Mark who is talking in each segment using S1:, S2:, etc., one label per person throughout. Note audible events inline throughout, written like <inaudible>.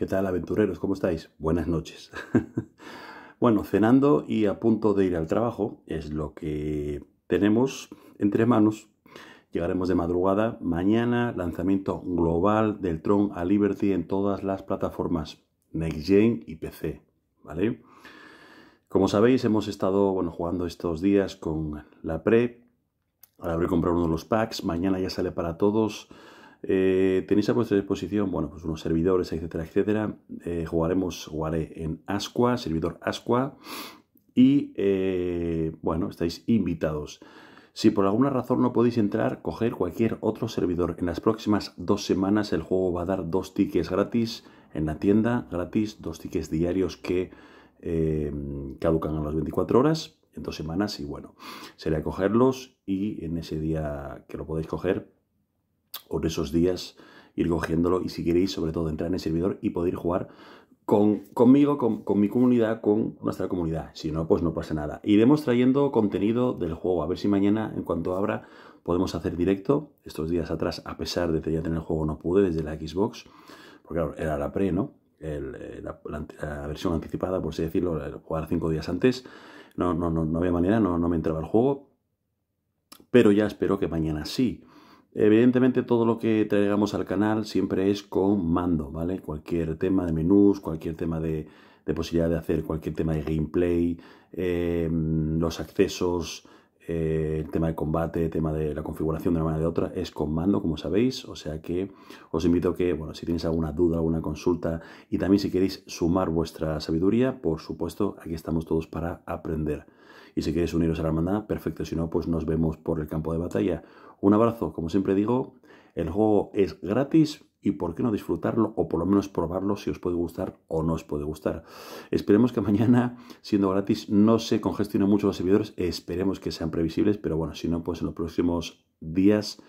S1: ¿Qué tal aventureros? ¿Cómo estáis? Buenas noches. <laughs> bueno, cenando y a punto de ir al trabajo es lo que tenemos entre manos. Llegaremos de madrugada. Mañana lanzamiento global del Tron a Liberty en todas las plataformas Next Gen y PC. ¿Vale? Como sabéis, hemos estado bueno, jugando estos días con la pre. Ahora a comprado uno de los packs. Mañana ya sale para todos. Eh, tenéis a vuestra disposición, bueno, pues unos servidores, etcétera, etcétera. Eh, jugaremos, jugaré en Asqua, servidor Asqua. Y eh, bueno, estáis invitados. Si por alguna razón no podéis entrar, coger cualquier otro servidor. En las próximas dos semanas el juego va a dar dos tickets gratis en la tienda, gratis, dos tickets diarios que caducan a las 24 horas, en dos semanas y bueno, sería cogerlos y en ese día que lo podéis coger, por esos días, ir cogiéndolo y si queréis, sobre todo, entrar en el servidor y poder jugar con, conmigo, con, mi comunidad, con nuestra comunidad. Si no, pues no pasa nada. Iremos trayendo contenido del juego. A ver si mañana, en cuanto abra, podemos hacer directo. Estos días atrás, a pesar de que ya tener el juego, no pude desde la Xbox. Porque era la pre, ¿no? Eh, la, versión anticipada, por así decirlo, jugar cinco días antes. No, no, no, no había manera, no, no me entraba el juego. Pero ya espero que mañana sí. Evidentemente todo lo que traigamos al canal siempre es con mando, ¿vale? Cualquier tema de menús, cualquier tema de, posibilidad de hacer cualquier tema de gameplay, em, los accesos, eh, el tema de combate, el tema de la configuración de una manera de otra, es con mando, como sabéis. O sea que os invito a que, bueno, si tenéis alguna duda, alguna consulta y también si queréis sumar vuestra sabiduría, por supuesto, aquí estamos todos para aprender. Y si quieres uniros a la hermandad, perfecto. Si no, pues nos vemos por el campo de batalla. Un abrazo, como siempre digo, el juego es gratis y por qué no disfrutarlo o por lo menos probarlo si os puede gustar o no os puede gustar. Esperemos que <laughs> mañana, siendo gratis, no se congestionen mucho los servidores. Esperemos que sean previsibles, pero bueno, si no, pues en los próximos días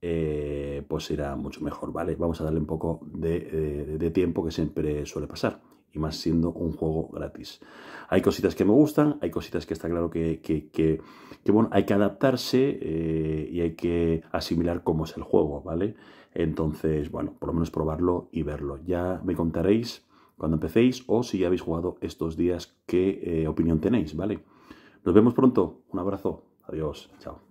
S1: eh, pues será mucho mejor, ¿vale? Vamos a darle un poco de eh, tiempo que siempre suele pasar y más siendo un juego gratis. Hay cositas que me gustan, hay cositas que está claro que, bueno, hay que adaptarse eh, y hay que asimilar cómo es el juego, ¿vale? Entonces, bueno, por lo menos probarlo y verlo. Ya me contaréis cuando empecéis o si ya habéis jugado estos días qué eh, opinión tenéis, ¿vale? Nos vemos pronto, un abrazo, adiós, chao.